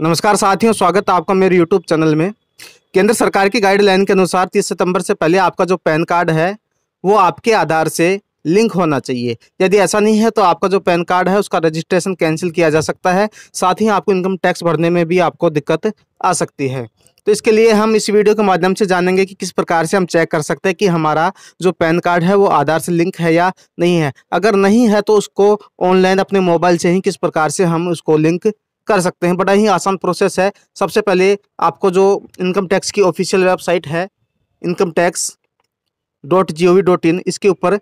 नमस्कार साथियों स्वागत है आपका मेरे यूट्यूब चैनल में केंद्र सरकार की गाइडलाइन के अनुसार 30 सितंबर से पहले आपका जो पैन कार्ड है वो आपके आधार से लिंक होना चाहिए यदि ऐसा नहीं है तो आपका जो पैन कार्ड है उसका रजिस्ट्रेशन कैंसिल किया जा सकता है साथ ही आपको इनकम टैक्स भरने में भी आपको दिक्कत आ सकती है तो इसके लिए हम इस वीडियो के माध्यम से जानेंगे कि किस प्रकार से हम चेक कर सकते हैं कि हमारा जो पैन कार्ड है वो आधार से लिंक है या नहीं है अगर नहीं है तो उसको ऑनलाइन अपने मोबाइल से ही किस प्रकार से हम उसको लिंक कर सकते हैं बड़ा ही आसान प्रोसेस है सबसे पहले आपको जो इनकम टैक्स की ऑफिशियल वेबसाइट है income tax dot G O V dot in इसके ऊपर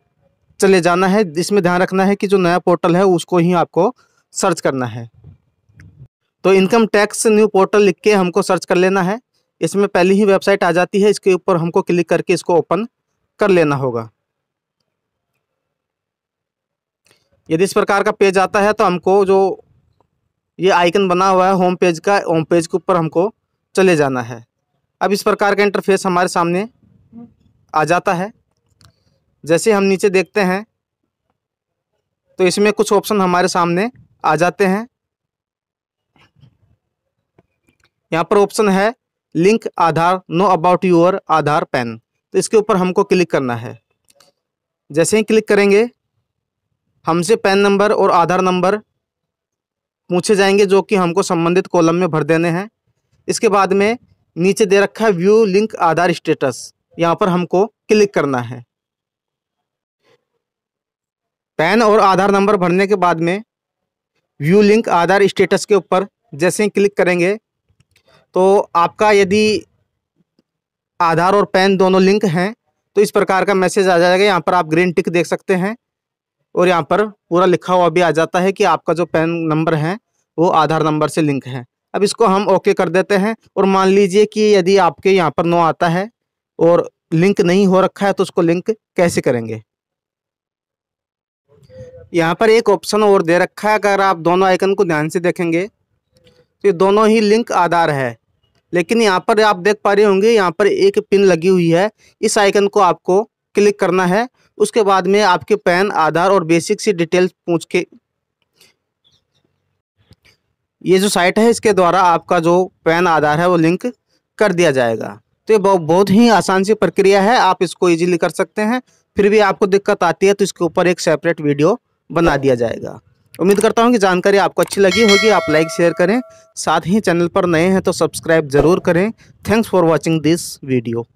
चले जाना है इसमें ध्यान रखना है कि जो नया पोर्टल है उसको ही आपको सर्च करना है तो इनकम टैक्स न्यू पोर्टल लिख के हमको सर्च कर लेना है इसमें पहली ही वेबसाइट आ जाती है इसके ऊपर हमको क्लिक करके इसको ओपन कर लेना होगा यदि इस प्रकार का पेज आता है तो हमको जो ये आइकन बना हुआ है होम पेज का होम पेज के ऊपर हमको चले जाना है अब इस प्रकार का इंटरफेस हमारे सामने आ जाता है जैसे हम नीचे देखते हैं तो इसमें कुछ ऑप्शन हमारे सामने आ जाते हैं यहाँ पर ऑप्शन है link Aadhaar know about your Aadhaar PAN तो इसके ऊपर हमको क्लिक करना है जैसे ही क्लिक करेंगे हमसे पैन नंबर और आधार नंबर पूछे जाएंगे जो कि हमको संबंधित कॉलम में भर देने हैं इसके बाद में नीचे दे रखा है व्यू लिंक आधार स्टेटस यहाँ पर हमको क्लिक करना है पैन और आधार नंबर भरने के बाद में व्यू लिंक आधार स्टेटस के ऊपर जैसे ही क्लिक करेंगे तो आपका यदि आधार और पैन दोनों लिंक हैं तो इस प्रकार का मैसेज आ जाएगा यहाँ पर आप ग्रीन टिक देख सकते हैं और यहाँ पर पूरा लिखा हुआ भी आ जाता है कि आपका जो पैन नंबर है वो आधार नंबर से लिंक है अब इसको हम ओके कर देते हैं और मान लीजिए कि यदि आपके यहाँ पर नो आता है और लिंक नहीं हो रखा है तो उसको लिंक कैसे करेंगे यहाँ पर एक ऑप्शन और दे रखा है अगर आप दोनों आइकन को ध्यान से देखेंगे तो ये दोनों ही लिंक आधार है लेकिन यहाँ पर आप देख पा रहे होंगे यहाँ पर एक पिन लगी हुई है इस आइकन को आपको क्लिक करना है उसके बाद में आपके पैन आधार और बेसिक सी डिटेल्स पूछ के ये जो साइट है इसके द्वारा आपका जो पैन आधार है वो लिंक कर दिया जाएगा तो ये बहुत ही आसान सी प्रक्रिया है आप इसको इजीली कर सकते हैं फिर भी आपको दिक्कत आती है तो इसके ऊपर एक सेपरेट वीडियो बना दिया जाएगा उम्मीद करता हूँ कि जानकारी आपको अच्छी लगी होगी आप लाइक शेयर करें साथ ही चैनल पर नए हैं तो सब्सक्राइब ज़रूर करें thanks for watching this video